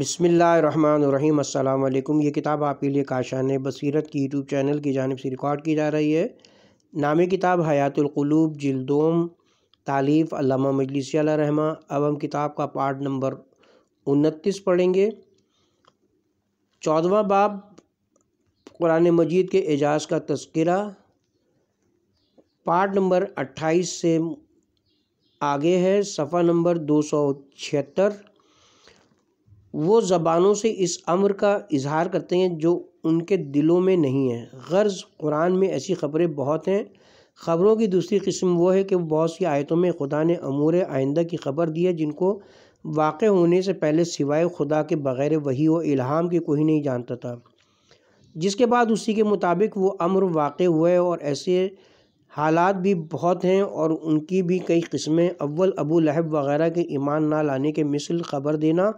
बसमिल ये किताब आपके लिए काशान बसीरत की यूट्यूब चैनल की जानब से रिकॉर्ड की जा रही है नामी किताब हयातुलूब जल्दोम तालीफ़ अलामा मजलिस रहमा अब हम किताब का पार्ट नंबर उनतीस पढ़ेंगे चौदवा बाब कुरान मजीद के एजाज़ का तस्करा पार्ट नंबर अट्ठाईस से आगे है सफ़ा नंबर दो सौ छिहत्तर वो ज़बानों से इस अमर का इज़हार करते हैं जो उनके दिलों में नहीं है गर्ज़ कुरान में ऐसी ख़बरें बहुत हैं ख़बरों की दूसरी किस्म वो है कि बहुत सी आयतों में खुदा ने अमूर आइंदा की ख़बर दी है जिनको वाक़ होने से पहले सिवाय खुदा के बग़ैर वही व इल्हाम के कोई नहीं जानता था जिसके बाद उसी के मुताबिक वो अम्र वाक़ हुए और ऐसे हालात भी बहुत हैं और उनकी भी कई किस्में अव्वल अबू लहब वगैरह के ईमान ना लाने के मिसल ख़बर देना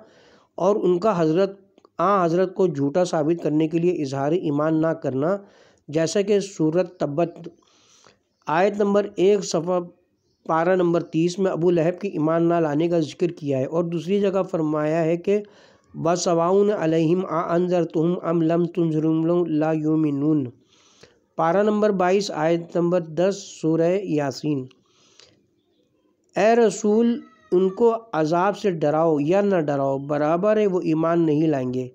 और उनका हजरत आ हजरत को झूठा साबित करने के लिए इजहार ईमान ना करना जैसा कि सूरत तब्बत आयत नंबर एक सफ़ा पारा नंबर तीस में अबू लहब की ईमान ना लाने का जिक्र किया है और दूसरी जगह फरमाया है कि बसवाउन अलहिम आ अंजर तुम अम लम तुम ला यूमिनून पारा नंबर बाईस आयत नंबर दस सूर यासिन ए रसूल उनको अजाब से डराओ या न डराओ बराबर है वो ईमान नहीं लाएंगे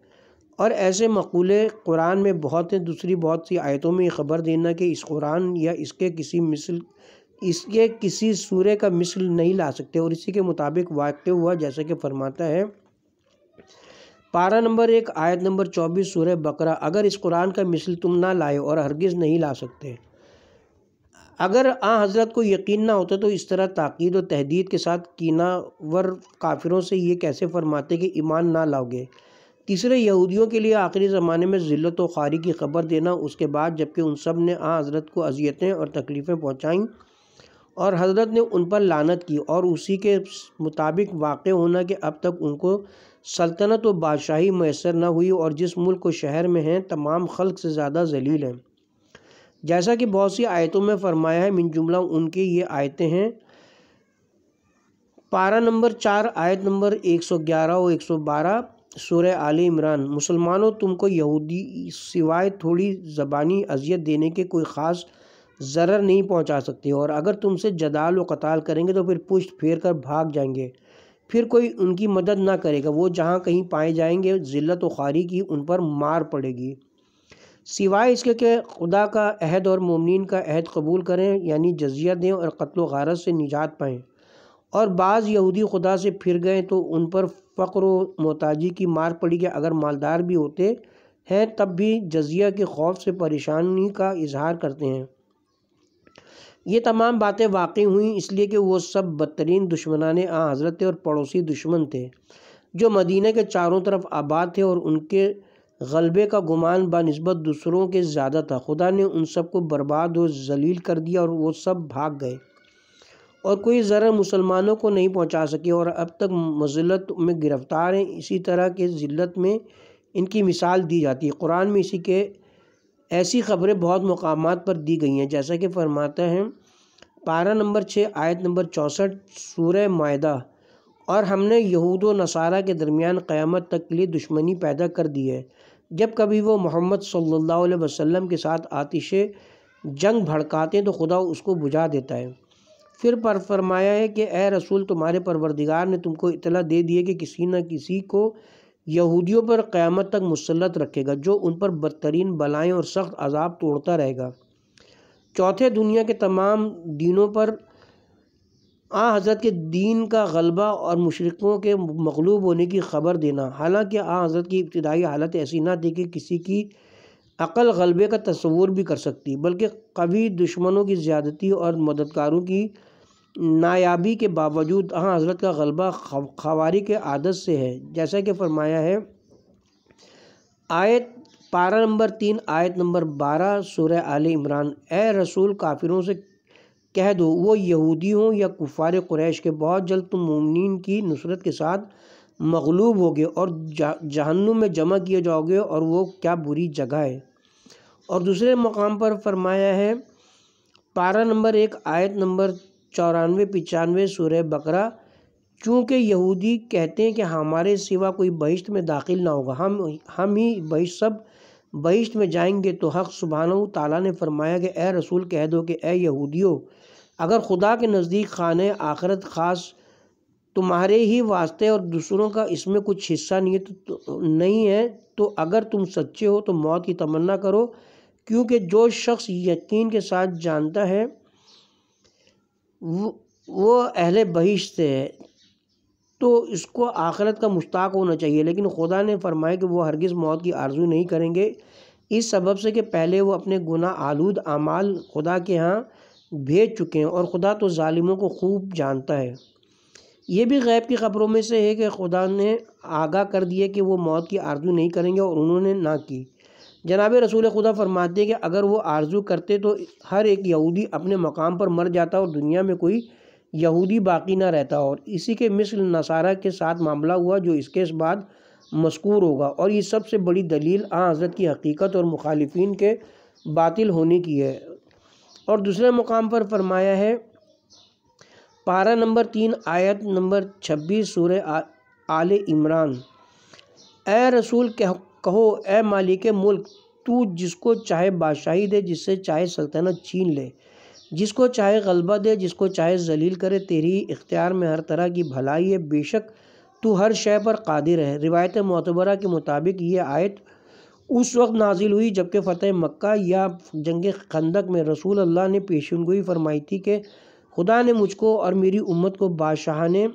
और ऐसे मकूले कुरान में बहुत हैं दूसरी बहुत सी आयतों में ख़बर देना कि इस कुरान या इसके किसी मिसल इसके किसी सूर्य का मिसल नहीं ला सकते और इसी के मुताबिक वाक्य हुआ जैसे कि फरमाता है पारा नंबर एक आयत नंबर चौबीस सूर्य बकरा अगर इस कुरान का मिसल तुम ना लाए और हरगिज़ नहीं ला सकते अगर आ हज़रत को यकीन ना होता तो इस तरह ताक़द और तहदीद के साथ कीनावर काफिरों से ये कैसे फरमाते कि ईमान ना लाओगे तीसरे यहूदियों के लिए आखिरी ज़माने में जिलत व खारी की खबर देना उसके बाद जबकि उन सब ने आ हज़रत को अजियतें और तकलीफ़ें पहुँचाईं और हज़रत ने उन पर लानत की और उसी के मुताबिक वाक़ होना कि अब तक उनको सल्तनत व बादशाही मैसर न हुई और जिस मुल्क व शहर में हैं तमाम खल्क से ज़्यादा जलील हैं जैसा कि बहुत सी आयतों में फरमाया है मिन जुमला उनके ये आयतें हैं पारा नंबर चार आयत नंबर एक सौ ग्यारह और एक सौ बारह सूर्य आल इमरान मुसलमानों तुमको यहूदी सिवाय थोड़ी ज़बानी अजियत देने के कोई ख़ास ज़र्र नहीं पहुंचा सकते और अगर तुमसे जदाल व कताल करेंगे तो फिर पुष्ट फेर कर भाग जाएंगे फिर कोई उनकी मदद ना करेगा वो जहाँ कहीं पाए जाएंगे ज़िल्त व खारी की उन पर मार पड़ेगी सिवाय इसके कि खुदा का अहद और ममिन का अहद कबूल करें यानी जजिया दें और कत्ल गारत से निजात पाएँ और बाज़ यहूदी खुदा से फिर गए तो उन पर फ़क्र मोताजी की मार पड़ी कि अगर मालदार भी होते हैं तब भी जजिया के खौफ से परेशानी का इजहार करते हैं ये तमाम बातें वाक़ हुई इसलिए कि वो सब बदतरीन दुश्मनान आ हज़रत और पड़ोसी दुश्मन थे जो मदीना के चारों तरफ आबाद थे और उनके गलबे का गुमान बनस्बत दूसरों के ज़्यादा था खुदा ने उन सबको बर्बाद और जलील कर दिया और वो सब भाग गए और कोई ज़रा मुसलमानों को नहीं पहुंचा सके और अब तक मजलत में गिरफ़्तार हैं इसी तरह के ज़िल्लत में इनकी मिसाल दी जाती है कुरान में इसी के ऐसी खबरें बहुत मकाम पर दी गई हैं जैसा कि फरमाते हैं पारा नंबर छः आयत नंबर चौंसठ सूर मायदा और हमने यहूद व नसारा के दरमियान क़्यामत तक के लिए दुश्मनी पैदा कर दी है जब कभी वो मोहम्मद सल्लल्लाहु अलैहि वसल्लम के साथ आतिश जंग भड़काते तो खुदा उसको बुझा देता है फिर पर फरमाया है कि ए रसूल तुम्हारे परवरदिगार ने तुमको इतला दे दी है कि किसी न किसी को यहूदियों पर क़्यामत तक मुसलत रखेगा जो उन पर बदतरीन बलाएँ और सख्त अजाब तोड़ता रहेगा चौथे दुनिया के तमाम दिनों पर आ हज़रत के दीन का गलबा और मशरक़ों के मकलूब होने की ख़बर देना हालांकि आ हज़रत की इब्तदाई हालत ऐसी ना थी कि किसी की अकल गलबे का तस्वूर भी कर सकती बल्कि कभी दुश्मनों की ज़्यादती और मददगारों की नायाबी के बावजूद आ हज़रत का गलबा खवारी के आदत से है जैसा कि फरमाया है आयत पारा नंबर तीन आयत नंबर बारह सूर्य आल इमरान ए रसूल काफिरों से कह दो वो यहूदी हों या कुफार क्रैश के बहुत जल्द तुम ममिन की नुसरत के साथ मगलूब होगे और जहन्नुम में जमा किए जाओगे और वो क्या बुरी जगह है और दूसरे मकाम पर फरमाया है पारा नंबर एक आयत नंबर चौरानवे पचानवे सूर्य बकरा चूँकि यहूदी कहते हैं कि हमारे सिवा कोई बहिश्त में दाखिल ना होगा हम हम ही बहिश सब बहिश्त में जाएंगे तो हक़ सुबहान तला ने फरमाया कि ए रसूल कह दो कि ए यहूदियों अगर खुदा के नज़दीक खान आखरत ख़ास तुम्हारे ही वास्ते और दूसरों का इसमें कुछ हिस्सा नहीं तो-, तो नहीं है तो अगर तुम सच्चे हो तो मौत की तमन्ना करो क्योंकि जो शख्स यकीन के साथ जानता है वो, वो अहले बहिश से है तो इसको आखरत का मुश्ताक होना चाहिए लेकिन खुदा ने फरमाया कि वो हरगिज़ मौत की आरजू नहीं करेंगे इस सबब से कि पहले वो अपने गुना आलूद अमाल खुदा के यहाँ भेज चुके हैं और खुदा तो ालिमों को खूब जानता है ये भी गैब की ख़बरों में से है कि खुदा ने आगाह कर दिया कि वो मौत की आरजू नहीं करेंगे और उन्होंने ना की जनाब रसूल खुदा फरमाते हैं कि अगर वो आरजू करते तो हर एक यहूदी अपने मकाम पर मर जाता और दुनिया में कोई यहूदी बाकी ना रहता और इसी के मिसल नसारा के साथ मामला हुआ जो इसके इस बाद मशकूर होगा और ये सबसे बड़ी दलील आ हज़रत की हकीकत और मुखालफन के बातिल होने की है और दूसरे मुकाम पर फरमाया है पारा नंबर तीन आयत नंबर छब्बीस सूर आल इमरान ए रसूल कहो ए मालिक मुल्क तू जिसको चाहे बादशाही दे जिससे चाहे सल्तनत छीन ले जिसको चाहे गलबा दे जिसको चाहे जलील करे तेरी इख्तियार में हर तरह की भलाई है बेशक तू हर शय पर कादिर है रिवायत मतबरा के मुताबिक ये आयत उस वक्त नाजिल हुई जबकि फतेह मक्का या जंग खंदक में रसूल अल्लाह ने पेशन गोई फरमाई थी कि खुदा ने मुझको और मेरी उम्मत को बादशाह ने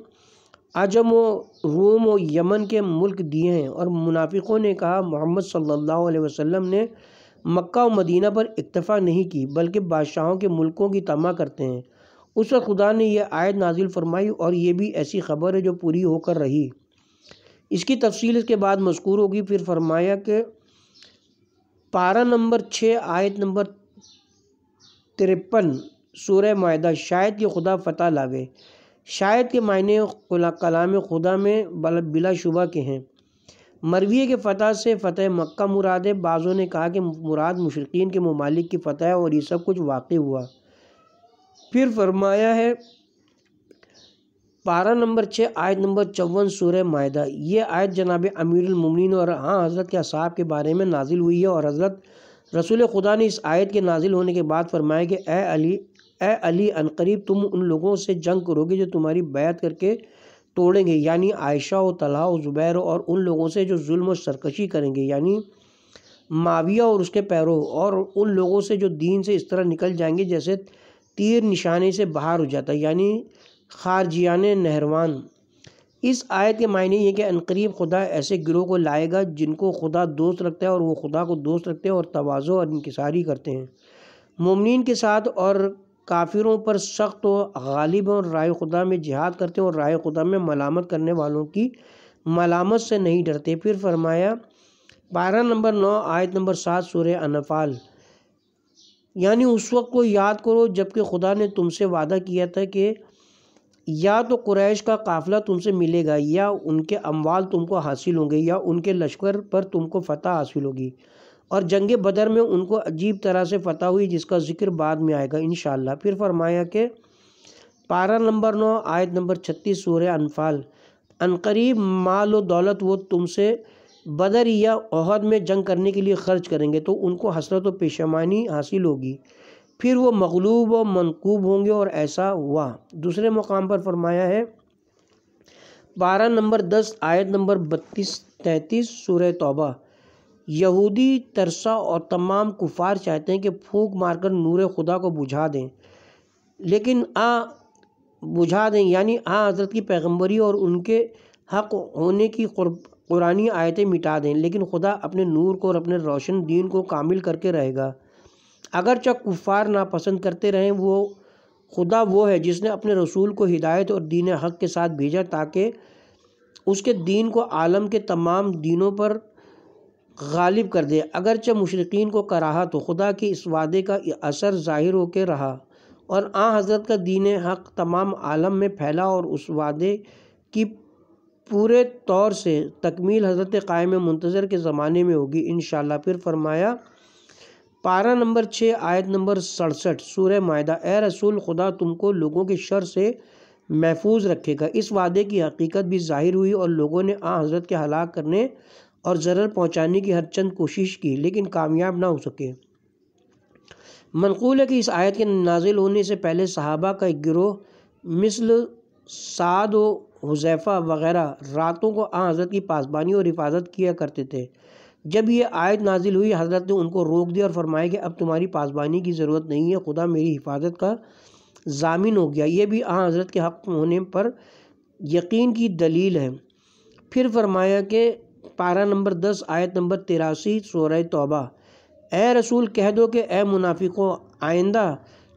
अजम व रोम व यमन के मुल्क दिए हैं और मुनाफिकों ने कहा मोहम्मद सल्लल्लाहु अलैहि वसल्लम ने मक्का और मदीना पर इतफ़ा नहीं की बल्कि बादशाहों के मुल्कों की तमा करते हैं उस वक्त खुदा ने यह आयत नाजिल फरमाई और ये भी ऐसी खबर है जो पूरी होकर रही इसकी तफसील इसके बाद मशकूर होगी फिर फरमाया कि पारा नंबर छः आयत नंबर तिरपन सूर्य माहा शायद ये खुदा फतः लावे शायद के मायने कलाम खुदा में बिला शुबा के हैं मरवी के फ़तह से फ़तेह मक्का मुराद है बाज़ों ने कहा कि मुराद मुशरकिन के ममालिक की फ़तेह और ये सब कुछ वाक़ हुआ फिर फरमाया है पारा नंबर छः आयत नंबर चौवन सूर मायदा ये आयत जनाब अमीरमिन और हाँ हज़रत के असाब के बारे में नाजिल हुई है और हज़रत रसूल खुदा ने इस आयत के नाजिल होने के बाद फरमाया कि ए अली ए अली अनकरीब तुम उन लोगों से जंग करोगे जो तुम्हारी बैत करके तोड़ेंगे यानी आयशा व तला ज़ुबैर और उन लोगों से जो जुल्म और सरकशी करेंगे यानी माविया और उसके पैरों और उन लोगों से जो दीन से इस तरह निकल जाएंगे जैसे तीर निशाने से बाहर हो जाता है यानी खारजियान नहरवान इस आयत के मायने ये कि अनकरीब खुदा ऐसे गिरोह को लाएगा जिनको खुदा दोस्त रखता है और वो खुदा को दोस्त रखते हैं और तोज़ो और इनकसारी करते हैं ममिन के साथ और काफिरों पर सख्त व गालिब और राय खुदा में जिहाद करते हैं और राय खुदा में मलामत करने वालों की मलामत से नहीं डरते फिर फरमाया बारह नंबर नौ आयत नंबर सात सुर अनफाल यानी उस वक्त को याद करो जबकि खुदा ने तुमसे वादा किया था कि या तो कुरैश का काफ़िला तुमसे मिलेगा या उनके अमवाल तुमको हासिल होंगे या उनके लश्कर पर तुमको फ़तह हासिल होगी और जंग बदर में उनको अजीब तरह से फ़तह हुई जिसका जिक्र बाद में आएगा इन फिर फरमाया कि पारा नंबर नौ आयत नंबर छत्तीस सूर अनफाल अनकरीब माल और दौलत वो तुमसे बदर या अहद में जंग करने के लिए खर्च करेंगे तो उनको हसरत व पेशमानी हासिल होगी फिर वो मगलूब व मनकूब होंगे और ऐसा हुआ दूसरे मुकाम पर फरमाया है बारह नंबर दस आयत नंबर बत्तीस तैंतीस सूर तौबा यहूदी तरसा और तमाम कुफार चाहते हैं कि फूंक मारकर नूर खुदा को बुझा दें लेकिन आ बुझा दें यानी आ हज़रत की पैगंबरी और उनके हक होने की कुरानी आयतें मिटा दें लेकिन खुदा अपने नूर को और अपने रोशन दीन को कामिल करके रहेगा चक कुफ़ार नापसंद करते रहें वो खुदा वो है जिसने अपने रसूल को हिदायत और दीन हक़ के साथ भेजा ताकि उसके दीन को आलम के तमाम दीनों पर गालिब कर दे अगरचे मुशरकिन को कराहा तो खुदा के इस वादे का असर ज़ाहिर होकर रहा और आ हज़रत का दीन हक़ तमाम आलम में फैला और उस वादे की पूरे तौर से तकमील हज़रत कायम मंतज़र के ज़माने में होगी इन फिर फरमाया पारा नंबर छः आयत नंबर सड़सठ सूर्य माह ए रसूल खुदा तुमको लोगों के शर से महफूज रखेगा इस वादे की हकीकत भी जाहिर हुई और लोगों ने आ हज़रत के हलाक करने और ज़रर पहुँचाने की हर चंद कोशिश की लेकिन कामयाब ना हो सके मनकूल है कि इस आयत के नाजिल होने से पहले सहाबा का एक गिरोह मिसल साद व हुजैफ़ा वगैरह रातों को आ हज़रत की पासबानी और हिफाजत किया करते थे जब ये आयत नाजिल हुई हज़रत ने उनको रोक दिया और फरमाया कि अब तुम्हारी पासबानी की ज़रूरत नहीं है खुदा मेरी हिफाजत का जामिन हो गया ये भी आ हाँ, हज़रत के हक़ होने पर यकीन की दलील है फिर फरमाया कि पारा नंबर दस आयत नंबर तिरासी शोर तोबा ए रसूल कह दो कि ए मुनाफिकों आइंदा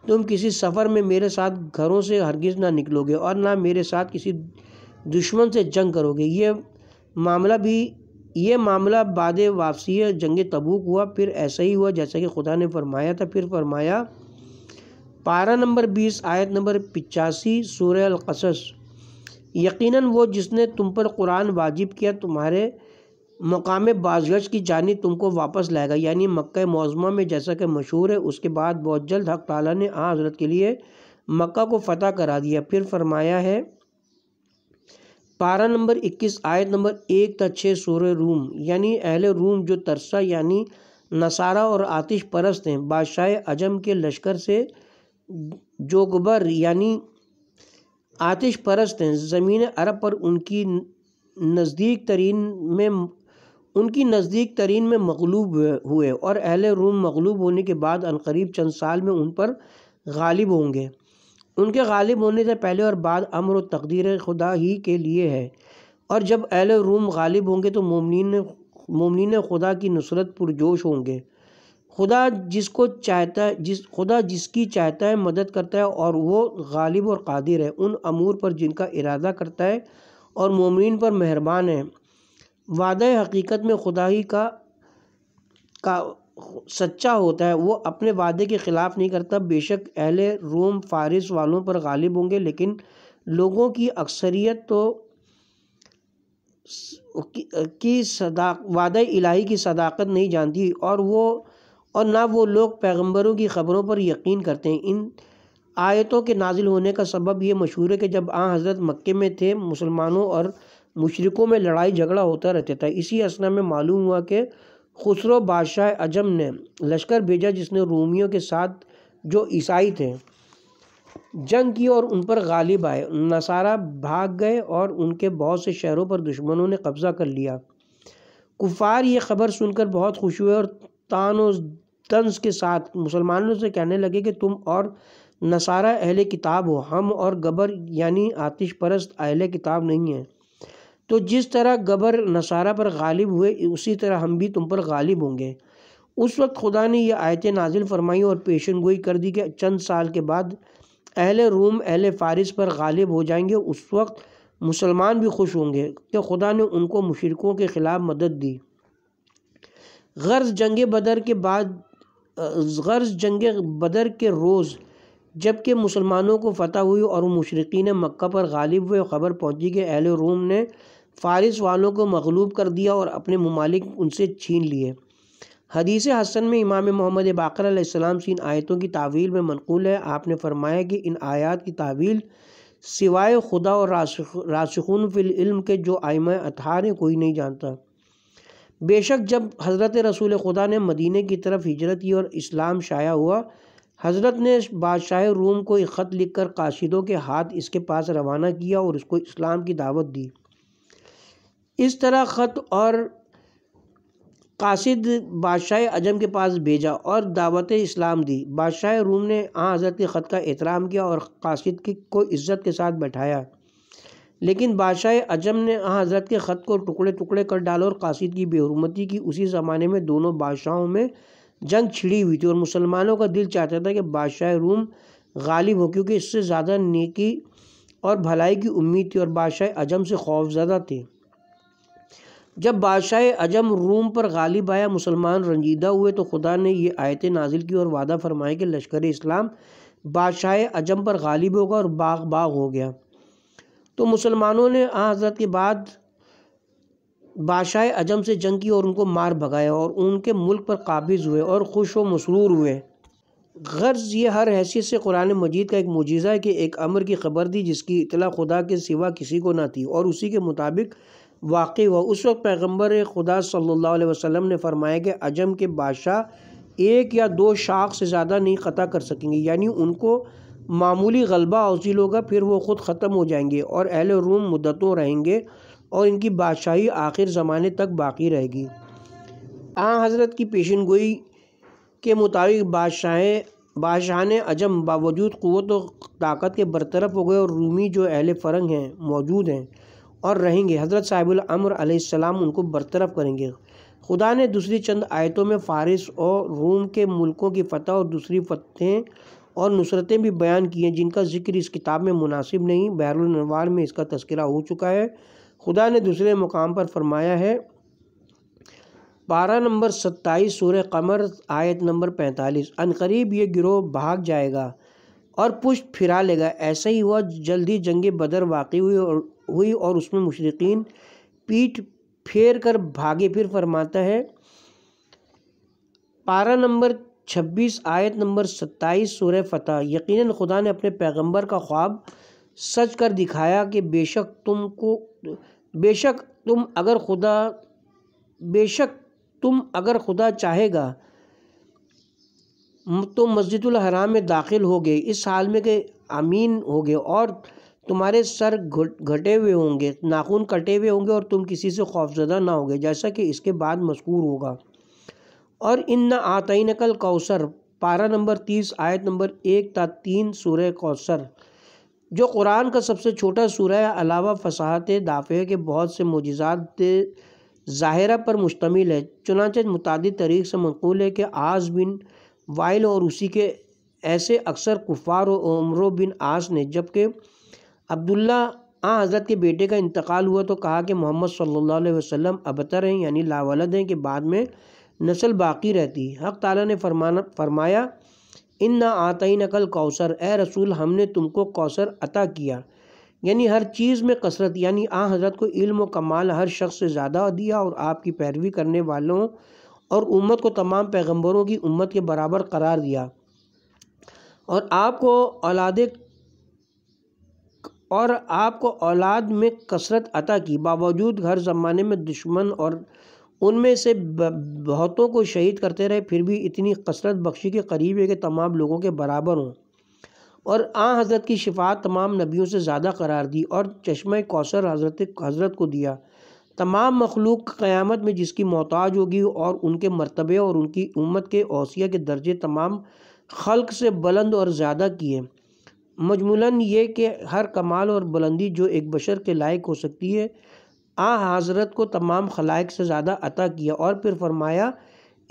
तुम किसी सफ़र में मेरे साथ घरों से हरगिज़ ना निकलोगे और ना मेरे साथ किसी दुश्मन से जंग करोगे ये मामला भी ये मामला बाद वापसी जंग तबूक हुआ फिर ऐसा ही हुआ जैसा कि खुदा ने फरमाया था फिर फरमाया पारा नंबर बीस आयत नंबर पिचासी सूर अलकसस यकीनन वो जिसने तुम पर कुरान वाजिब किया तुम्हारे मकाम बाजगश की जानी तुमको वापस लाएगा यानी मक् मौजमा में जैसा कि मशहूर है उसके बाद बहुत जल्द हक ताली ने आ हज़रत के लिए मक् को फ़तह करा दिया फिर फरमाया है पारा नंबर 21 आयत नंबर एक त छः सोरे रूम यानी अहले रूम जो तरसा यानी नसारा और आतिश परस्त हैं बादशाह अजम के लश्कर से जोगबर यानी आतिश परस्त हैं ज़मीन अरब पर उनकी नज़दीक तरीन में उनकी नज़दीक तरीन में मकलूब हुए और अहल रूम मकलूब होने के बाद अनकरीब चंद साल में उन पर गालिब होंगे उनके गालिब होने से पहले और बाद अमर और तकदीर खुदा ही के लिए है और जब अहल रूम गालिब होंगे तो मोमिन ममिन खुदा की नुसरत पुरजोश होंगे खुदा जिसको चाहता है जिस खुदा जिसकी चाहता है मदद करता है और वो गालिब और कादिर है उन अमूर पर जिनका इरादा करता है और ममिन पर मेहरबान है वादा हकीकत में खुदा ही का का सच्चा होता है वो अपने वादे के ख़िलाफ़ नहीं करता बेशक अहले रोम फारिस वालों पर गालिब होंगे लेकिन लोगों की अक्सरियत तो की, सदा वादा इलाही की सदाकत नहीं जानती और वो और ना वो लोग पैगंबरों की ख़बरों पर यकीन करते हैं इन आयतों के नाजिल होने का सबब ये मशहूर है कि जब आ हज़रत मक्के में थे मुसलमानों और मुशरकों में लड़ाई झगड़ा होता रहता था इसी असना में मालूम हुआ कि खुसरो बादशाह अजम ने लश्कर भेजा जिसने रूमियों के साथ जो ईसाई थे जंग की और उन पर गालिब आए नसारा भाग गए और उनके बहुत से शहरों पर दुश्मनों ने कब्ज़ा कर लिया कुफार ये खबर सुनकर बहुत खुश हुए और तान तंज के साथ मुसलमानों से कहने लगे कि तुम और नसारा अहले किताब हो हम और गबर यानी आतिश परस्त अहले किताब नहीं हैं तो जिस तरह गबर नसारा पर गालिब हुए उसी तरह हम भी तुम पर गालिब होंगे उस वक्त खुदा ने यह आयत नाजिल फरमाई और पेशन गोई कर दी कि चंद साल के बाद अहल रूम अहल फ़ारिस पर गालिब हो जाएंगे उस वक्त मुसलमान भी खुश होंगे कि खुदा ने उनको मुशरकों के ख़िलाफ़ मदद दी गर्ज जंग बदर के बाद गर्ज जंग बदर के रोज़ जबकि मुसलमानों को फ़तह हुई और मशरकिन मक्का पर गालिब हुए खबर पहुंची कि अहल रोम ने फ़ारिस वालों को मगलूब कर दिया और अपने ममालिक उनसे छीन लिए हदीस हसन में इमाम मोहम्मद बाकर सलाम से इन आयतों की तावील में मनकूल है आपने फरमाया कि इन आयात की तावील सिवाय खुदा और रासखून फ़िल्म के जो आयम अतहार हैं कोई नहीं जानता बेशक जब हज़रत रसूल खुदा ने मदीने की तरफ हिजरत की और इस्लाम शाया हुआ हज़रत ने बादशाह रूम को एक ख़त लिखकर काशिदों के हाथ इसके पास रवाना किया और उसको इस्लाम की दावत दी इस तरह ख़त और कासिद बादशाह अजम के पास भेजा और दावत इस्लाम दी बादशाह रूम ने आ हज़रत के ख़त का एहतराम किया और कासिद की को इज़्ज़त के साथ बैठाया लेकिन बादशाह अजम ने आ हज़रत के ख़त को टुकड़े टुकड़े कर डाला और कासिद की बेहरमती की उसी ज़माने में दोनों बादशाहों में जंग छिड़ी हुई थी और मुसलमानों का दिल चाहता था कि बादशाह रूम गालिब हो क्योंकि इससे ज़्यादा नेकी और भलाई की उम्मीद थी और बादशाह अजम से खौफ ज़्यादा थे जब बादशाह अजम रूम पर गालिब आया मुसलमान रंजीदा हुए तो खुदा ने यह आयतें नाजिल की और वादा फरमाए कि लश्कर इस्लाम बादशाह अजम पर गालिब होगा और बाग बाग हो गया तो मुसलमानों ने आ हज़रत के बाद बादशाह अजम से जंग की और उनको मार भगाया और उनके मुल्क पर काबिज़ हुए और खुश व मसरूर हुए गर्ज़ ये हर हैसियत से कुरान मजीद का एक मुजीज़ा है कि एक अमर की खबर दी जिसकी इतला खुदा के सिवा किसी को ना थी और उसी के मुताबिक वाक़ हुआ उस वक्त पैगम्बर खुदा सल्ला वसम ने फरमाया कि अजम के बादशाह एक या दो शाख से ज़्यादा नहीं ख़ता कर सकेंगे यानी उनको मामूली गलबा हासिल होगा फिर वो ख़ुद ख़त्म हो जाएंगे और अहल रूम मुद्दतों रहेंगे और इनकी बादशाही आखिर ज़माने तक बाकी रहेगी आ हज़रत की पेशन गोई के मुताबिक बादशाहें बादशाह ने अजम बावजूद क़वत और ताकत के बरतरफ हो गए और रूमी जो अहल फ़रंग हैं मौजूद हैं और रहेंगे हज़रत साहिबुलमर आसमाम उनको बरतरफ करेंगे खुदा ने दूसरी चंद आयतों में फ़ारस और रूम के मुल्कों की फ़तह और दूसरी फतहें और नुसरतें भी बयान की हैं जिनका जिक्र इस किताब में मुनासिब नहीं बहरुलनवार में इसका तस्करा हो चुका है खुदा ने दूसरे मुकाम पर फरमाया है पारा नंबर सत्ताईस सूर कमर आयत नंबर पैंतालीस अनकरीब ये गिरोह भाग जाएगा और पुष्ट फिरा लेगा ऐसा ही हुआ जल्दी जंग बदर वाक़ हुई और हुई और उसमें मुशरकिन पीठ फेर कर भागे फिर फरमाता है पारा नंबर छब्बीस आयत नंबर सत्ताईस सूर फ़तह यकीनन खुदा ने अपने पैगंबर का ख्वाब सच कर दिखाया कि बेशक तुमको बेशक तुम अगर खुदा बेशक तुम अगर खुदा चाहेगा तो मस्जिद हराम में दाखिल हो गए इस हाल में के आमीन हो गए और तुम्हारे सर घटे हुए होंगे नाखून कटे हुए होंगे और तुम किसी से खौफजदा ना होगे जैसा कि इसके बाद मशहूर होगा और इन न आतई नकल कौसर पारा नंबर तीस आयत नंबर एक ता तीन सूर्य कौसर जो कुरान का सबसे छोटा सूरह है अलावा फसाहत दाफ़े के बहुत से मुजजात ज़ाहरा पर मुश्तमिल है चुनाच मुतद तरीक़ से मनकूल है कि आस बिन वाइल और उसी के ऐसे अक्सर कुफ़ार और उम्र बिन आस ने जबकि अब्दुल्ला आ हज़रत के बेटे का इंतकाल हुआ तो कहा कि मोहम्मद सल्ला वसम अबतर हैं यानी लावलद हैं कि बाद में नस्ल बाकी रहती हक ताला ने फरमाना फरमाया इन ना आतई नकल कौसर ए रसूल हमने तुमको कौसर अता किया यानी हर चीज़ में कसरत यानी आ हज़रत को इल्म व कमाल हर शख्स से ज़्यादा दिया और आपकी पैरवी करने वालों और उम्मत को तमाम पैगंबरों की उम्मत के बराबर करार दिया और आपको औलाद और आपको औलाद में कसरत अता की बावजूद हर ज़माने में दुश्मन और उनमें से बहुतों को शहीद करते रहे फिर भी इतनी कसरत बख्शी के करीब है कि तमाम लोगों के बराबर हों और आ हज़रत की शिफात तमाम नबियों से ज़्यादा करार दी और चश्मे कौसर हज़रत हज़रत को दिया तमाम मखलूक क़्यामत में जिसकी मोहताज होगी और उनके मरतबे और उनकी उम्मत के ओसिया के दर्जे तमाम खल्क से बुलंद और ज़्यादा किए मजमूला ये कि हर कमाल और बुलंदी जो एक बशर के लायक हो सकती है आ हज़रत को तमाम खलाइक से ज़्यादा अता किया और फिर फरमाया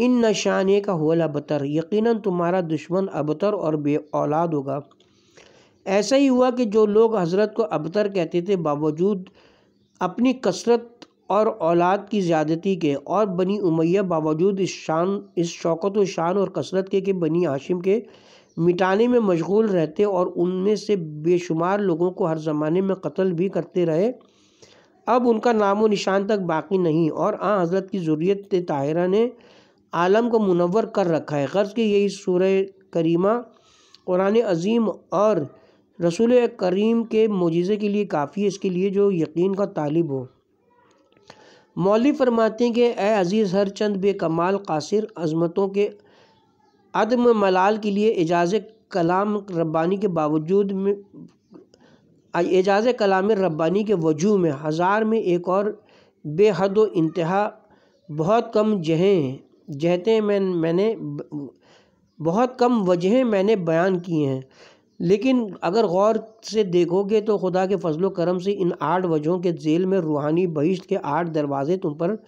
इन नशाने का होल अबतर यकीनन तुम्हारा दुश्मन अबतर और बे औलाद होगा ऐसा ही हुआ कि जो लोग हज़रत को अबतर कहते थे बावजूद अपनी कसरत और औलाद की ज़्यादती के और बनी उमैया बावजूद इस शान इस शौकत व शान और कसरत के कि बनी हाशिम के मिटाने में मशगूल रहते और उनमें से बेशुमार लोगों को हर ज़माने में कत्ल भी करते रहे अब उनका नामो निशान तक बाकी नहीं और आ हज़रत की ज़रूरत ताहिरा ने आलम को मुनवर कर रखा है गर्ज़ के यही सूर करीमा कुरान अजीम और रसूल करीम के मुजज़े के लिए काफ़ी है इसके लिए जो यकीन का तालिब हो मौली फरमाते हैं कि ए अज़ीज़ हर चंद बेकमाल कासिर अजमतों के अदम मलाल के लिए इजाज़ कलाम रब्बानी के बावजूद में एजाज कलाम रब्बानी के वजू में हज़ार में एक और बेहद इंतहा बहुत कम जहें जहतें मैं मैंने बहुत कम वजहें मैंने बयान की हैं लेकिन अगर गौर से देखोगे तो खुदा के फजलो करम से इन आठ वजहों के जेल में रूहानी बहिश्त के आठ दरवाज़े तुम पर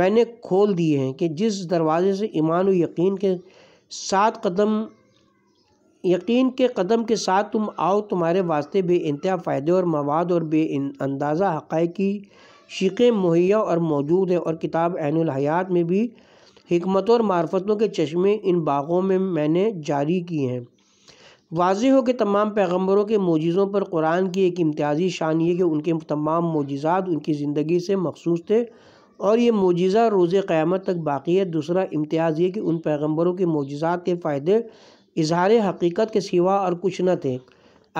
मैंने खोल दिए हैं कि जिस दरवाज़े से ईमान व यकीन के सात कदम यकीन के कदम के साथ तुम आओ तुम्हारे वास्ते बेानतहा फ़ायदे और मवाद और बे अंदाज़ा हक़ शिकें मुहैया और मौजूद हैं और किताब ऐन हयात में भी हमत और मार्फतों के चश्मे इन बाग़ों में मैंने जारी किए हैं वाज हो कि तमाम पैगम्बरों के मोज़ों पर कुरान की एक इम्तियाज़ी शान ये कि उनके तमाम मोजात उनकी ज़िंदगी से मखसूस थे और ये मोजा रोज़ क़्यामत तक बाकी है दूसरा इम्तियाज़ ये कि उन पैगम्बरों के मोजात के फ़ायदे इजहार हकीकत के सिवा और कुछ न थे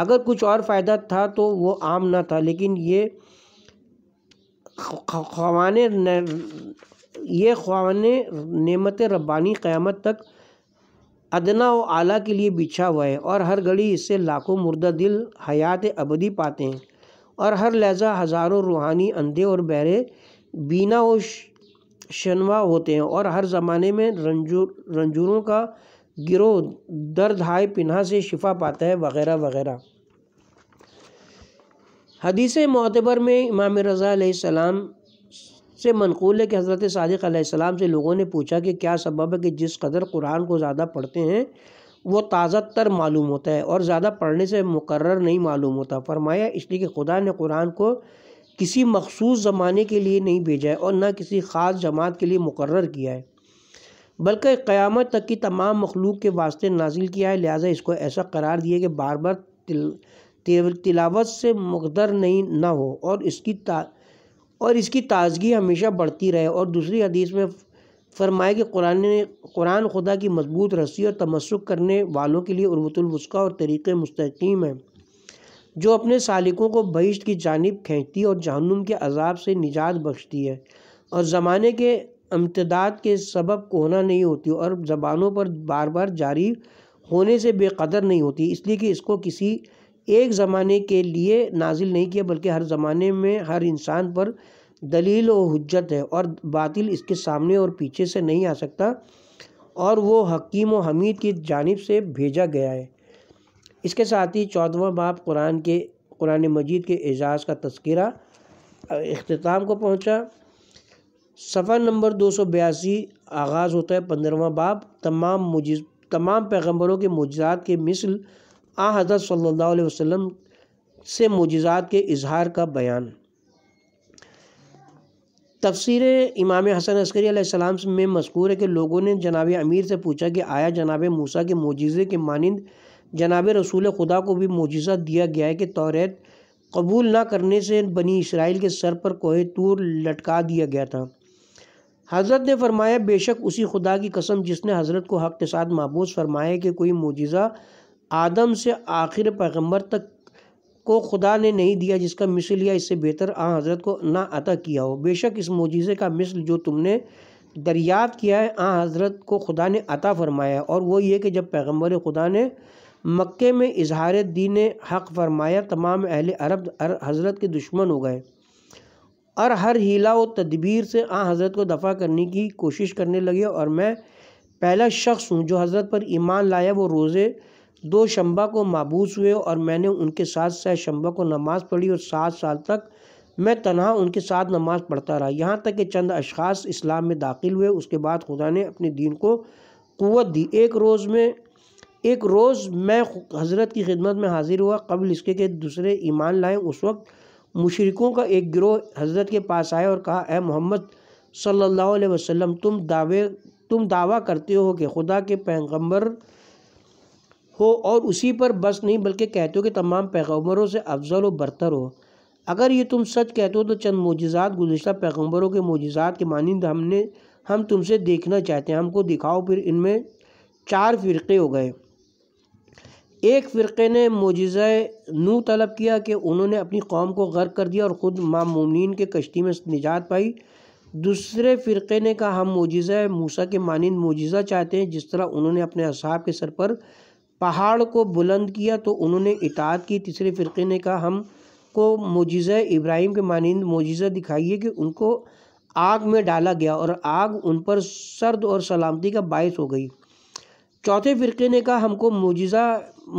अगर कुछ और फ़ायदा था तो वो आम न था लेकिन ये खवान ये खवान नमत रब्बानी क़्यामत तक अदना व आला के लिए बिछा हुआ है और हर घड़ी इससे लाखों मुर्दा दिल हयात अबदी पाते हैं और हर लहजा हज़ारों रूहानी अंधे और बहरे बीना व शनवा होते हैं और हर ज़माने में रंजू रंजूरों का गिरो दर्द हाय पिना से शिफा पाता है वगैरह वगैरह हदीस मतबर में इमाम रज़ा सलाम से मनकूल है कि हज़रत सदक सलाम से लोगों ने पूछा कि क्या सबब है कि जिस कदर कुरान को ज़्यादा पढ़ते हैं वो ताज़ा तर मालूम होता है और ज़्यादा पढ़ने से मुकर नहीं मालूम होता फरमाया इसलिए कि खुदा ने कुरान को किसी मखसूस ज़माने के लिए नहीं भेजा है और न किसी ख़ास जमात के लिए मुकर किया है बल्कि क्यामत तक की तमाम मखलूक के वास्ते नाजिल किया है लिहाजा इसको ऐसा करार दिए कि बार बार तिल, तिल, तिलावत से मुकदर नहीं ना हो और इसकी ता और इसकी ताजगी हमेशा बढ़ती रहे और दूसरी हदीस में फरमाए कि कुरान कुरान खुदा की मजबूत रस्सी और तमस्क करने वालों के लिए उर्वतुलवस्का और तरीक़े मुस्तकीम है जो अपने सालिकों को बहिश्त की जानब खींचती और जहनुम के अजाब से निजात बख्शती है और ज़माने के अम्तदाद के सबब कोहना नहीं होती और ज़बानों पर बार बार जारी होने से बेकदर नहीं होती इसलिए कि इसको किसी एक ज़माने के लिए नाजिल नहीं किया बल्कि हर ज़माने में हर इंसान पर दलील व हजत है और बातिल इसके सामने और पीछे से नहीं आ सकता और वो हकीम व हमीद की जानब से भेजा गया है इसके साथ ही चौदवा बाप कुरान के कुरान मजीद के एजाज़ का तस्करा अख्ताम को पहुँचा सफ़ा नंबर दो सौ बयासी आगाज़ होता है पंद्रवा बाब तमाम मुजिज तमाम पैगम्बरों के मुजात के मिसल आ हज़रत सल्ला वसम से मुजात के इजहार का बयान तफसर इमाम हसन अस्करी सलाम में मशहूर है कि लोगों ने जनाब अमीर से पूछा कि आया जनाब मूसा के मुजजे के मानंद जनाब रसूल खुदा को भी मुजजा दिया गया है कि तौरत कबूल ना करने से बनी इसराइल के सर पर कोहे तूर लटका दिया गया था हज़रत ने फरमाया बेशक उसी खुदा की कसम जिसने हज़रत को हक़ के साथ महबूस फरमाया कि कोई मुजज़ा आदम से आखिर पैगम्बर तक को खुदा ने नहीं दिया जिसका मिसल या इससे बेहतर आ हज़रत को ना अता किया हो बेशक इस मुजज़े का मिसल जो तुमने दरियात किया है आ हज़रत को खुदा ने अता फरमाया और वो ये कि जब पैगम्बर खुदा ने मक्के में इजहार दीन हक़ फरमाया तमाम अहल अरब हज़रत के दुश्मन हो गए और हर हीला व तदबीर से आ हज़रत को दफ़ा करने की कोशिश करने लगे और मैं पहला शख्स हूँ जो हज़रत पर ईमान लाया वो रोज़े दो शंबा को मबूस हुए और मैंने उनके साथ सह शंबा को नमाज़ पढ़ी और सात साल तक मैं तनहा उनके साथ नमाज़ पढ़ता रहा यहाँ तक कि चंद अशास इस्लाम में दाखिल हुए उसके बाद खुदा ने अपने दीन को क़वत दी एक रोज़ में एक रोज़ मैं हज़रत की खिदमत में हाज़िर हुआ कबल इसके के दूसरे ईमान लाए उस वक्त मुशरकों का एक गिरोह हज़रत के पास आया और कहा ए मोहम्मद सल्लल्लाहु अलैहि वसल्लम तुम दावे तुम दावा करते हो कि खुदा के पैगंबर हो और उसी पर बस नहीं बल्कि कहते हो कि तमाम पैगंबरों से अफजल व बरतर हो अगर ये तुम सच कहते हो तो चंद मोजात गुजशत पैगंबरों के मोजात के मानंद हमने हम तुमसे देखना चाहते हैं हमको दिखाओ फिर इनमें चार फ़िरके हो गए एक फ़िरक़े ने मोज़ नू तलब किया कि उन्होंने अपनी कौम को गर्क कर दिया और ख़ुद मामूमिन के कश्ती में निजात पाई दूसरे फ़िरक़े ने कहा हम मोज़ मूसा के मानंद मोज़ा चाहते हैं जिस तरह उन्होंने अपने असाब के सर पर पहाड़ को बुलंद किया तो उन्होंने इतात की तीसरे फ़िरक़े ने कहा हम को मोज़ इब्राहिम के मानंद मोज़ा दिखाइए कि उनको आग में डाला गया और आग उन पर सर्द और सलामती का बायस हो गई चौथे फ़िरके ने कहा हमको मोजिज़ा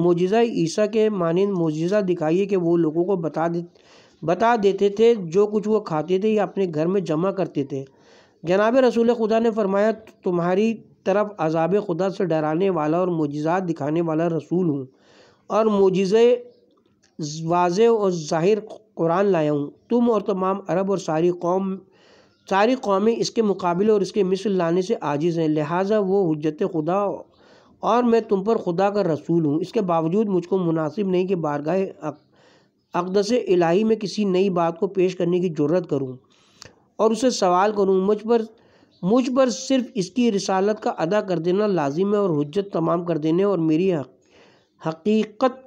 मोजिज़ा ईसा के मानंद मोजिज़ा दिखाइए कि वो लोगों को बता दे बता देते थे जो कुछ वो खाते थे या अपने घर में जमा करते थे जनाब रसूल खुदा ने फरमाया तुम्हारी तरफ अजाब खुदा से डराने वाला और मोजात दिखाने वाला रसूल हूँ और मोजे वाज और ज़ाहिर कुरान लाया हूँ तुम और तमाम अरब और सारी कौम सारी कौमें इसके मुकाबले और इसके मिसल लाने से आजिज़ हैं लिहाजा वो हजत खुदा और मैं तुम पर खुदा का रसूल हूँ इसके बावजूद मुझको मुनासिब नहीं कि बारगाह अकदस इलाही में किसी नई बात को पेश करने की ज़रूरत करूँ और उसे सवाल करूँ मुझ पर मुझ पर सिर्फ इसकी रिसालत का अदा कर देना लाजिम है और हजत तमाम कर देने और मेरी हक, हकीकत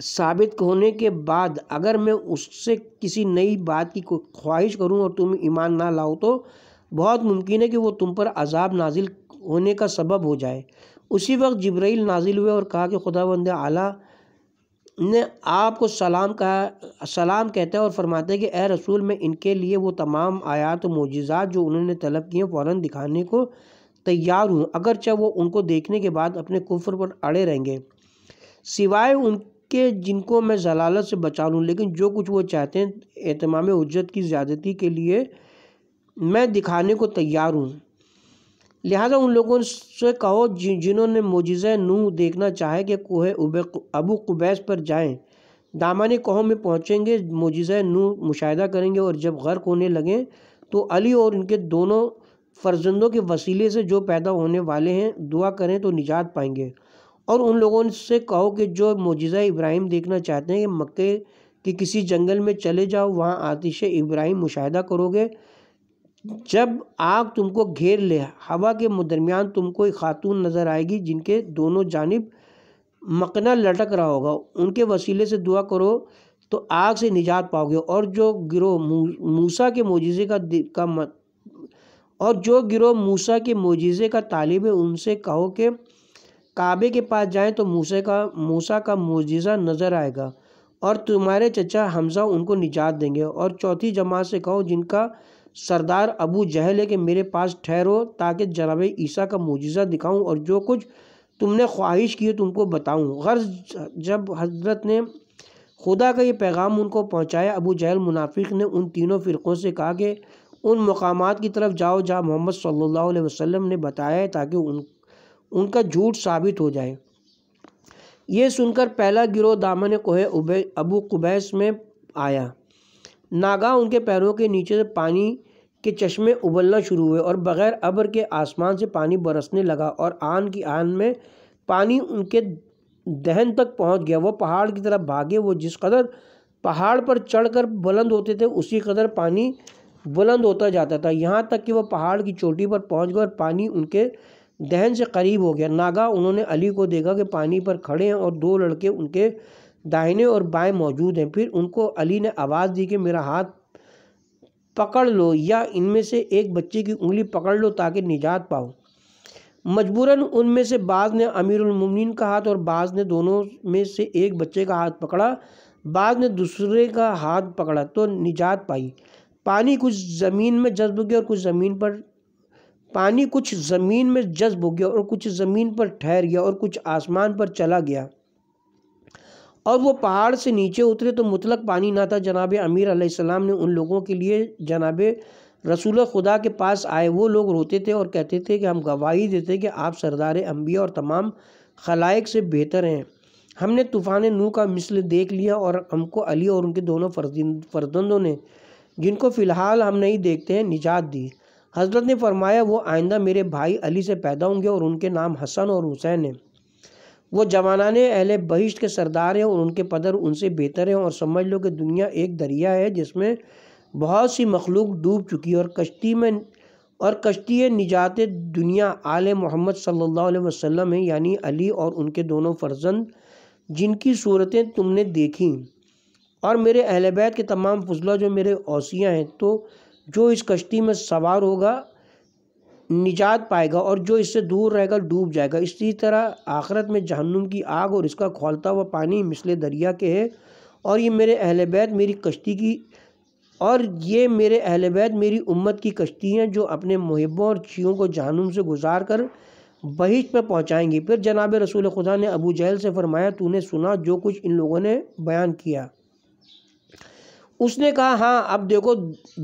साबित होने के बाद अगर मैं उससे किसी नई बात की ख्वाहिश करूं और तुम ईमान ना लाओ तो बहुत मुमकिन है कि वो तुम पर अजाब नाजिल होने का सबब हो जाए उसी वक्त जब्राइल नाजिल हुए और कहा कि खुदा बंद आला ने आपको सलाम कहा सलाम कहता है और फरमाते हैं कि ए रसूल में इनके लिए वो तमाम आयात मोजिज़ात जो उन्होंने तलब किए फ़ौर दिखाने को तैयार हूँ अगरचे वो उनको देखने के बाद अपने कुफर पर अड़े रहेंगे सिवाय उनके जिनको मैं जलालत से बचा लूँ लेकिन जो कुछ वो चाहते हैं एहतमाम उज्जत की ज़्यादती के लिए मैं दिखाने को तैयार हूँ लिहाजा उन लोगों से कहो जिन्होंने मोजिज़ नूह देखना चाहे कि कोह अबू कुबैस पर जाएं दामाने कहों में पहुँचेंगे मोजिज़ नूह मुशाह करेंगे और जब गर्क होने लगें तो अली और उनके दोनों फ़र्जंदों के वसीले से जो पैदा होने वाले हैं दुआ करें तो निजात पाएंगे और उन लोगों से कहो कि जो मोजिज़ा इब्राहिम देखना चाहते हैं मक्के के किसी जंगल में चले जाओ वहाँ आतिश इब्राहिम मुशाह करोगे जब आग तुमको घेर ले हवा के दरमियान तुमको एक खातून नज़र आएगी जिनके दोनों जानब मकना लटक रहा होगा उनके वसीले से दुआ करो तो आग से निजात पाओगे और जो गिरोह मूसा के मोजीज़े का का मत और जो गिरोह मूसा के मोजीज़े का तालिब है उनसे कहो कि काबे के पास जाएं तो मूसा का मूसा का मोजीज़ा नज़र आएगा और तुम्हारे चचा हमजा उनको निजात देंगे और चौथी जमात से कहो जिनका सरदार अबू जहल है कि मेरे पास ठहरो ताकि जनाब ईसा का मुजज़ा दिखाऊं और जो कुछ तुमने ख्वाहिश की है तुमको बताऊं गर्ज जब हजरत ने खुदा का ये पैगाम उनको पहुंचाया अबू जहल मुनाफिक ने उन तीनों फ़िरक़ों से कहा कि उन मकाम की तरफ जाओ जहाँ मोहम्मद सल्ला वसम ने बताया ताकि उन उनका झूठ साबित हो जाए ये सुनकर पहला गिरोह दामन कोहे अबू कुबैस में आया नागा उनके पैरों के नीचे से पानी के चश्मे उबलना शुरू हुए और बगैर अब्र के आसमान से पानी बरसने लगा और आन की आन में पानी उनके दहन तक पहुंच गया वो पहाड़ की तरफ भागे वो जिस कदर पहाड़ पर चढ़कर बुलंद होते थे उसी कदर पानी बुलंद होता जाता था यहाँ तक कि वह पहाड़ की चोटी पर पहुँच गए और पानी उनके दहन से करीब हो गया नागा उन्होंने अली को देखा कि पानी पर खड़े हैं और दो लड़के उनके दाहिने और बाएं मौजूद हैं फिर उनको अली ने आवाज़ दी कि मेरा हाथ पकड़ लो या इनमें से एक बच्चे की उंगली पकड़ लो ताकि निजात पाओ मजबूरन उनमें से बाज़ ने अमीरमिन का हाथ और बाज़ ने दोनों में से एक बच्चे का हाथ पकड़ा बाज़ ने दूसरे का हाथ पकड़ा तो निजात पाई पानी कुछ ज़मीन में जज्ब हो गया और कुछ ज़मीन पर पानी कुछ ज़मीन में जज्ब हो गया और कुछ ज़मीन पर ठहर गया और कुछ आसमान पर चला गया और वो पहाड़ से नीचे उतरे तो मुतलक पानी ना था जनाब अमीर आसमाम ने उन लोगों के लिए जनाब रसूल खुदा के पास आए वो लोग रोते थे और कहते थे कि हम गवाही देते कि आप सरदार अम्बिया और तमाम खलाइक से बेहतर हैं हमने तूफ़ान नू का मिसल देख लिया और हमको अली और उनके दोनों फर्जंदों ने जिनको फ़िलहाल हम नहीं देखते हैं निजात दी हज़रत ने फरमाया वो आइंदा मेरे भाई अली से पैदा होंगे और उनके नाम हसन और हुसैन हैं वो जवानान अहल बहिश्त के सरदार हैं और उनके पदर उनसे बेहतर हैं और समझ लो कि दुनिया एक दरिया है जिसमें बहुत सी मखलूक डूब चुकी है और कश्ती में और कश्ती निजात दुनिया आल मोहम्मद सल्ला वसम है यानी अली और उनके दोनों फर्जंद जिनकी सूरतें तुमने देखी और मेरे अहल बैत के तमाम फजला जो मेरे ओसियाँ हैं तो जो इस कश्ती में सवार होगा निजात पाएगा और जो इससे दूर रहेगा डूब जाएगा इसी तरह आखरत में जहन्नुम की आग और इसका खोलता हुआ पानी मिसले दरिया के है और ये मेरे अहल बैत मेरी कश्ती की और ये मेरे अहल बैत मेरी उम्मत की कश्ती हैं जो अपने मुहब्बों और चीयों को जहनुम से गुजार कर बहिश पर पहुँचाएंगी फिर जनाब रसूल खुदा ने अबू जहल से फरमाया उन्हें सुना जो कुछ इन लोगों ने बयान किया उसने कहा हाँ अब देखो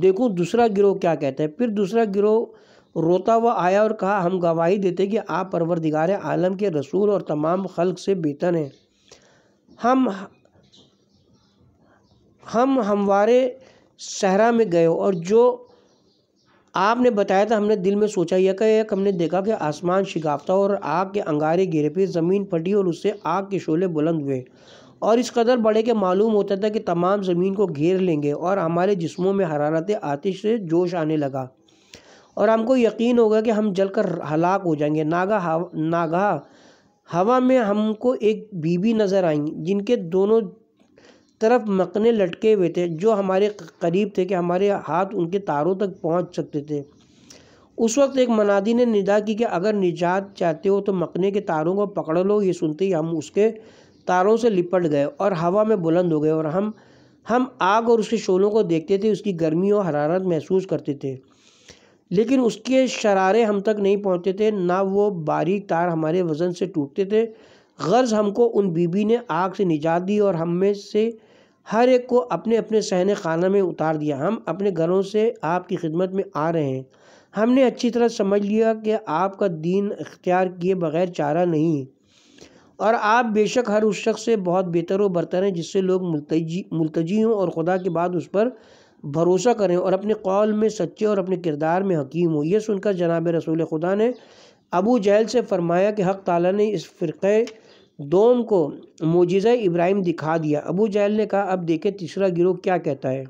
देखो दूसरा गिरोह क्या कहता है फिर दूसरा गिरोह रोता हुआ आया और कहा हम गवाही देते कि आप परवरदिगार आलम के रसूल और तमाम खल्क से बेहतर हैं हम हम हमारे सहरा में गए और जो आपने बताया था हमने दिल में सोचा यह एक हमने देखा कि आसमान शिकाफ्ता और आग के अंगारे गिरे फिर ज़मीन फटी और उससे आग के शोले बुलंद हुए और इस कदर बड़े के मालूम होता था कि तमाम ज़मीन को घेर लेंगे और हमारे जिस्मों में हरारत आतिश से जोश आने लगा और हमको यकीन होगा कि हम जलकर हलाक हो जाएंगे नागा हवा नागा हवा में हमको एक बीबी नज़र आई जिनके दोनों तरफ मकने लटके हुए थे जो हमारे करीब थे कि हमारे हाथ उनके तारों तक पहुंच सकते थे उस वक्त एक मनादी ने निदा की कि अगर निजात चाहते हो तो मकने के तारों को पकड़ लो ये सुनते ही हम उसके तारों से लिपट गए और हवा में बुलंद हो गए और हम हम आग और उसके शोलों को देखते थे उसकी गर्मी और हरारत महसूस करते थे लेकिन उसके शरारे हम तक नहीं पहुँचते थे ना वो बारीक तार हमारे वज़न से टूटते थे गर्ज़ हमको उन बीबी ने आग से निजात दी और हम में से हर एक को अपने अपने सहने खाना में उतार दिया हम अपने घरों से आपकी खिदमत में आ रहे हैं हमने अच्छी तरह समझ लिया कि आपका दीन इख्तियार किए बगैर चारा नहीं और आप बेशक हर उस शख्स से बहुत बेहतर व बरतर हैं जिससे लोग मुलतजी मुलतजी हों और खुदा के बाद उस पर भरोसा करें और अपने कौल में सच्चे और अपने किरदार में हकीम हो यह सुनकर जनाब रसूल खुदा ने अबू जहल से फरमाया कि हक़ ताला ने इस फ़िरक़े दोम को मोजिज़ इब्राहिम दिखा दिया अबू जहल ने कहा अब देखें तीसरा गिरोह क्या कहता है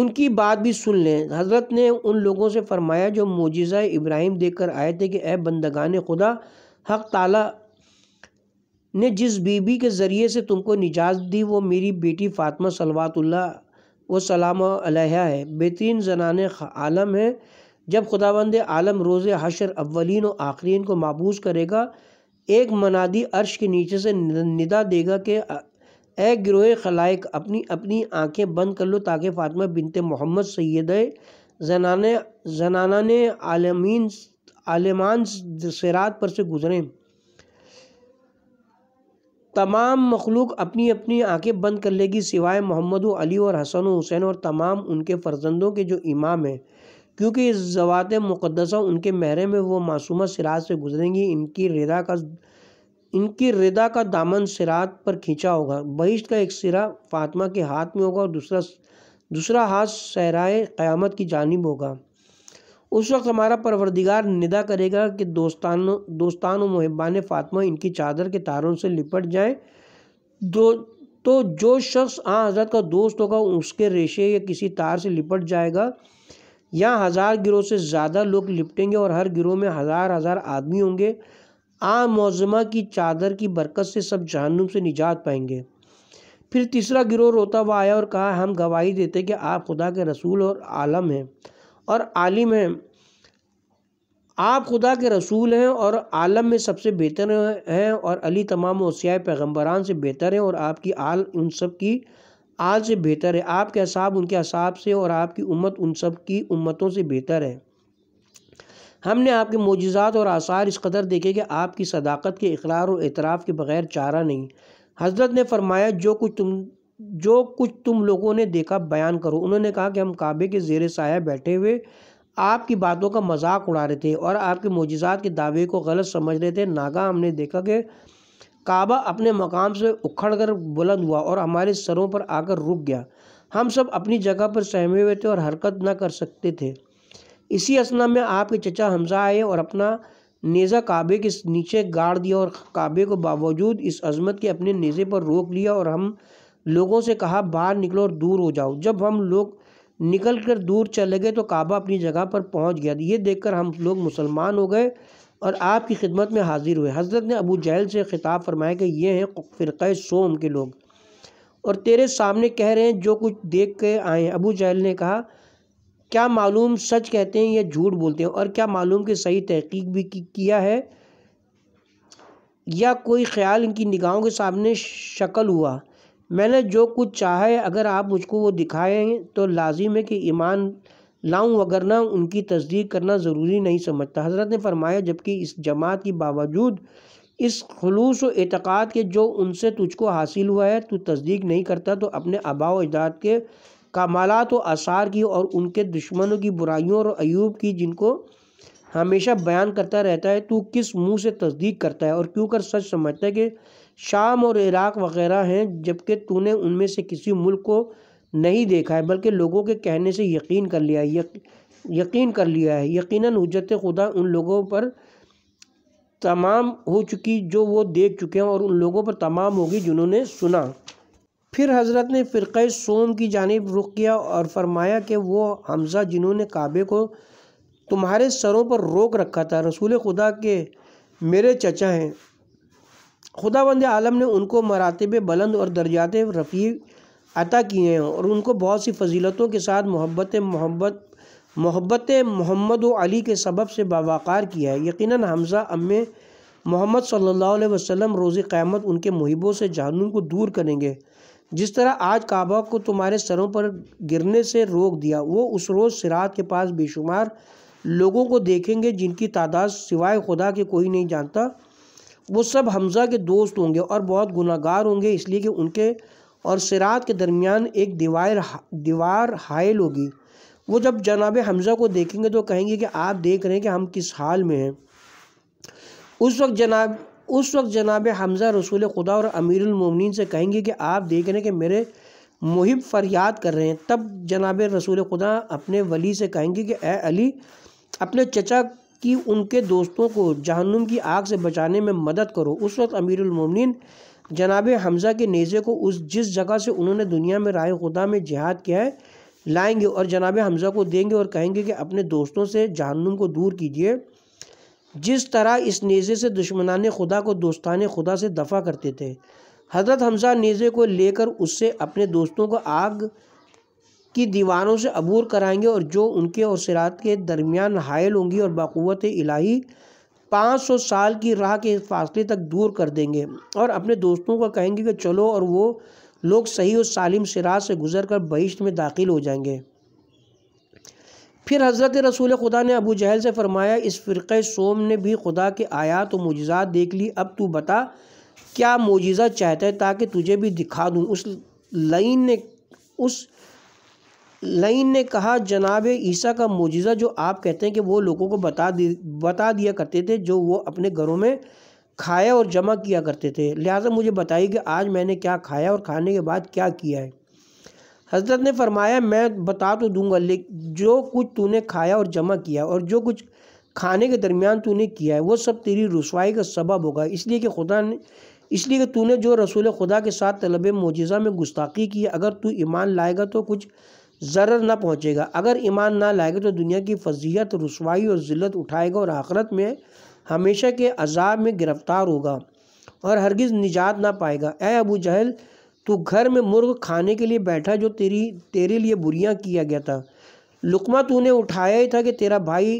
उनकी बात भी सुन लें हज़रत ने उन लोगों से फरमाया जो मोजिज़ इब्राहिम देकर आए थे कि ए बंदगान खुदा हक़ ताला ने जिस बीबी के ज़रिए से तुमको निजात दी वो मेरी बेटी फ़ातमा सलवातुल्ला व सलाम अलैहा है बेहतरीन जनान आलम है जब खुदावंद आलम रोज़ हशर अवलिन और आखरीन को मबूज़ करेगा एक मनादी अर्श के नीचे से निदा देगा कि ए ग्रोह खलाइक अपनी अपनी आंखें बंद कर लो ताकि फ़ातिमा बिनते मोहम्मद सैद जनान जनाना ने आलमीन आलमान सिरात पर से गुजरें तमाम मखलूक अपनी अपनी आंखें बंद कर लेगी सिवाय मोहम्मद अली और हसन हुसैन और तमाम उनके फर्जंदों के जो इमाम हैं क्योंकि इस जवात मुक़दसा उनके महरे में वो मासूमा सिरात से गुजरेंगी इनकी रिदा का इनकी रिदा का दामन सिरात पर खींचा होगा बहिश्त का एक सिरा फातमा के हाथ में होगा और दूसरा दूसरा हाथ सहराए क़यामत की जानब होगा उस वक्त हमारा परवरदिगार निदा करेगा कि दोस्तान दोस्तान महबान फातमा इनकी चादर के तारों से लिपट जाएँ दो तो जो शख्स आ हजरत का दोस्त होगा उसके रेशे या किसी तार से लिपट जाएगा या हज़ार गिरोह से ज़्यादा लोग लिपटेंगे और हर गिरोह में हज़ार हज़ार आदमी होंगे आ मौजमा की चादर की बरकत से सब जहनुम से निजात पाएंगे फिर तीसरा गिरोह रोता हुआ आया और कहा हम गवाही देते कि आप खुदा के रसूल और आलम हैं और आलिम हैं आप खुदा के रसूल हैं और आलम में सबसे बेहतर हैं और अली तमाम वसियाए पैगम्बरान से बेहतर हैं और आपकी आल उन सब की आल से बेहतर है आपके असाब उनके असाब से और आपकी उम्मत उन सब की उम्मतों से बेहतर है हमने आपके मोजात और आसार इस कदर देखे कि आपकी सदाकत के इकरार और एतराफ़ के बगैर चारा नहीं हजरत ने फरमाया जो कुछ तुम जो कुछ तुम लोगों ने देखा बयान करो उन्होंने कहा कि हम काबे के जेर साया बैठे हुए आपकी बातों का मजाक उड़ा रहे थे और आपके मोजात के दावे को गलत समझ रहे थे नागा हमने देखा कि काबा अपने मकाम से उखड़ कर बुलंद हुआ और हमारे सरों पर आकर रुक गया हम सब अपनी जगह पर सहमे हुए थे और हरकत ना कर सकते थे इसी असना में आपके चचा हमजा आए और अपना नेज़ा काबे के नीचे गाड़ दिया और काबे को बावजूद इस अजमत के अपने नेज़े पर रोक लिया और हम लोगों से कहा बाहर निकलो और दूर हो जाओ जब हम लोग निकल कर दूर चले गए तो काबा अपनी जगह पर पहुंच गया ये देखकर हम लोग मुसलमान हो गए और आपकी खिदमत में हाजिर हुए हज़रत ने अबू जहल से ख़िताब फरमाया कि ये हैं फ़िरक़ सोम के लोग और तेरे सामने कह रहे हैं जो कुछ देख के आए हैं अबू जहल ने कहा क्या मालूम सच कहते हैं या झूठ बोलते हैं और क्या मालूम कि सही तहकीक भी की, किया है या कोई ख्याल इनकी निगाहों के सामने शक्ल हुआ मैंने जो कुछ चाहे है अगर आप मुझको वो दिखाएं तो लाजिम है कि ईमान लाऊं वगरना उनकी तस्दीक करना ज़रूरी नहीं समझता हज़रत ने फरमाया जबकि इस जमात के बावजूद इस खलूस व एतक़ाद के जो उनसे तुझको हासिल हुआ है तू तस्दीक नहीं करता तो अपने आबा अजदाद के कमालत व आसार की और उनके दुश्मनों की बुराइयों और अयूब की जिनको हमेशा बयान करता रहता है तू किस मुँह से तस्दीक करता है और क्यों कर सच समझता है कि शाम और इराक वगैरह हैं जबकि तूने उनमें से किसी मुल्क को नहीं देखा है बल्कि लोगों के कहने से यकीन कर लिया है यक, यकीन कर लिया है यकीनन हजरत खुदा उन लोगों पर तमाम हो चुकी जो वो देख चुके हैं और उन लोगों पर तमाम होगी जिन्होंने सुना फिर हज़रत ने फ़िर सोम की जानब रुख किया और फरमाया कि वो हमज़ा जिन्होंने काबे को तुम्हारे सरों पर रोक रखा था रसूल खुदा के मेरे चचा हैं खुदा बंद आलम ने उनको मरातब बुलंद और दर्जात रफ़ी अता किए हैं और उनको बहुत सी फजीलतों के साथ मोहब्बत मोहब्बत मोहब्बत मोहम्मद अली के सबब से बावाकार किया है यकीनन हमजा अम्मे मोहम्मद सल्लल्लाहु अलैहि वसल्लम रोज़ क़्यामत उनके मुहिबों से जहनुम को दूर करेंगे जिस तरह आज काबा को तुम्हारे सरों पर गिरने से रोक दिया वो उस रोज़ सिरात के पास बेशुमार लोगों को देखेंगे जिनकी तादाद सिवाय खुदा के कोई नहीं जानता वो सब हमज़ा के दोस्त होंगे और बहुत गुनागार होंगे इसलिए कि उनके और सिरात के दरमियान एक दीवार दीवार हायल होगी वो जब जनाब हमज़ा को देखेंगे तो कहेंगे कि आप देख रहे हैं कि हम किस हाल में हैं उस वक्त जनाब उस वक्त जनाब हमज़ा रसूल खुदा और अमीरमिन से कहेंगे कि आप देख रहे हैं कि मेरे मुहिब फरियाद कर रहे हैं तब जनाब रसूल खुदा अपने वली से कहेंगे कि ए अली अपने चचा कि उनके दोस्तों को जहनुम की आग से बचाने में मदद करो उस वक्त अमीरमिन जनाब हमज़ा के नेज़े को उस जिस जगह से उन्होंने दुनिया में राय खुदा में जिहाद किया है लाएंगे और जनाब हमज़ा को देंगे और कहेंगे कि अपने दोस्तों से जहनुम को दूर कीजिए जिस तरह इस नेज़े से दुश्मनान खुदा को दोस्तान खुदा से दफ़ा करते थे हज़रत हमज़ा नेज़े को लेकर उससे अपने दोस्तों को आग की दीवारों से अबूर कराएंगे और जो उनके और सिरात के दरमियान हायल होंगी और बक़वत इलाही पाँच सौ साल की राह के फासले तक दूर कर देंगे और अपने दोस्तों को कहेंगे कि चलो और वो लोग सही और सालिम सिरात से गुजर कर बहिश्त में दाखिल हो जाएंगे फिर हज़रत रसूल खुदा ने अबू जहल से फ़रमाया इस फ़िरक़े सोम ने भी खुदा के आयात और मुजज़ात देख ली अब तू बता क्या मुजज़ा चाहता है ताकि तुझे भी दिखा दूँ उस लाइन ने उस लईन ने कहा जनाब ईसा का मोजिज़ा जो आप कहते हैं कि वो लोगों को बता दी बता दिया करते थे जो वो अपने घरों में खाया और जमा किया करते थे लिहाजा मुझे बताइए कि आज मैंने क्या खाया और खाने के बाद क्या किया है हज़रत ने फरमाया मैं बता तो दूंगा ले जो कुछ तूने खाया और जमा किया और जो कुछ खाने के दरमियान तूने किया है वो सब तेरी रसवाई का सबब होगा इसलिए कि खुदा ने इसलिए कि तूने जो रसूल खुदा के साथ तलब मुजज़ा में गुस्ताखी की अगर तू ईमान लाएगा तो कुछ ज़र्र न पहुँचेगा अगर ईमान ना लाएगा तो दुनिया की फजीहत रसवाई और ज़िलत उठाएगा और आखरत में हमेशा के अजाब में गिरफ़्तार होगा और हरगिज़ निजात ना पाएगा ए अबू जहल तू घर में मुर्ग खाने के लिए बैठा जो तेरी तेरे लिए बुरियाँ किया गया था लुकमा तूने उठाया ही था कि तेरा भाई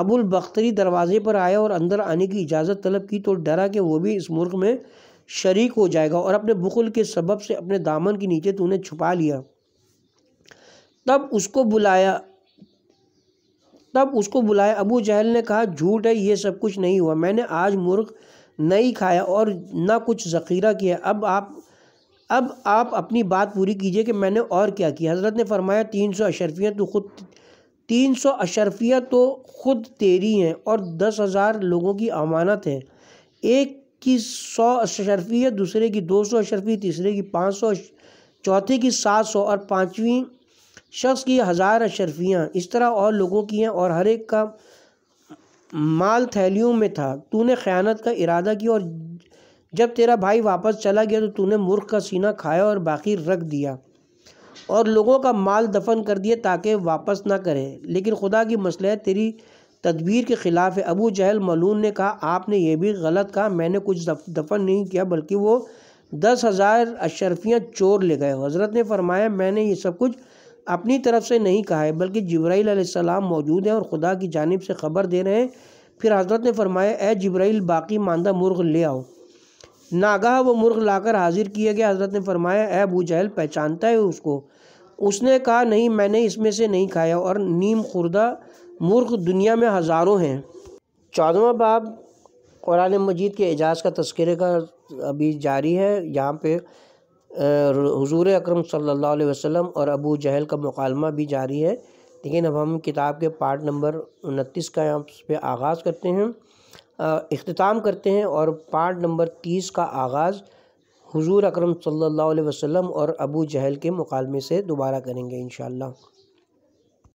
अबुल बख्तरी दरवाजे पर आया और अंदर आने की इजाज़त तलब की तो डरा कि वो भी इस मुर्ग में शरीक हो जाएगा और अपने बुखल के सबब से अपने दामन के नीचे तूने छुपा लिया तब उसको बुलाया तब उसको बुलाया अबू जहल ने कहा झूठ है ये सब कुछ नहीं हुआ मैंने आज मुर्ख नहीं खाया और ना कुछ ज़ख़ीरा किया अब आप अब आप अपनी बात पूरी कीजिए कि मैंने और क्या किया हज़रत ने फरमाया तीन सौ अशरफियाँ तो खुद तीन सौ अशरफियाँ तो खुद तेरी हैं और दस हज़ार लोगों की अमानत है एक की सौ अशरफी है दूसरे की दो सौ अशरफी तीसरे की पाँच सौ चौथे की सात सौ और पाँचवीं शख्स की हज़ार अशरफियाँ इस तरह और लोगों की हैं और हर एक का माल थैलियों में था तूने ख़यानत का इरादा किया और जब तेरा भाई वापस चला गया तो तूने मूर्ख का सीना खाया और बाकी रख दिया और लोगों का माल दफन कर दिया ताकि वापस ना करें लेकिन खुदा की मसलह तेरी तदबीर के ख़िलाफ़ है अबू जहल मलून ने कहा आपने ये भी गलत कहा मैंने कुछ दफन नहीं किया बल्कि वो दस हज़ार अशरफियाँ चोर ले गए हज़रत ने फरमाया मैंने ये सब कुछ अपनी तरफ से नहीं कहा है बल्कि आसमाम मौजूद हैं और ख़ुदा की जानब से ख़बर दे रहे हैं फिर हज़रत ने फरमाया ए जब्राइल बाकी मानदा मुर्ग ले आओ नागा वो मुर्ग लाकर हाजिर किया गया हज़रत ने फरमाया ए अबू जहल पहचानता है उसको उसने कहा नहीं मैंने इसमें से नहीं खाया और नीम खुर्दा मुर्ग दुनिया में हज़ारों हैं चौदवा बाब कुरान मजीद के एजाज़ का तस्करे का अभी जारी है यहाँ पे हुजूर अकरम सल्लल्लाहु अलैहि वसल्लम और अबू जहल का मुकालमा भी जारी है लेकिन अब हम किताब के पार्ट नंबर उनतीस का यहाँ पे आगाज़ करते हैं अख्ताम करते हैं और पार्ट नंबर तीस का आगाज़ हुजूर अकरम सल्लल्लाहु अलैहि वसल्लम और अबू जहल के मुकालमे से दोबारा करेंगे इन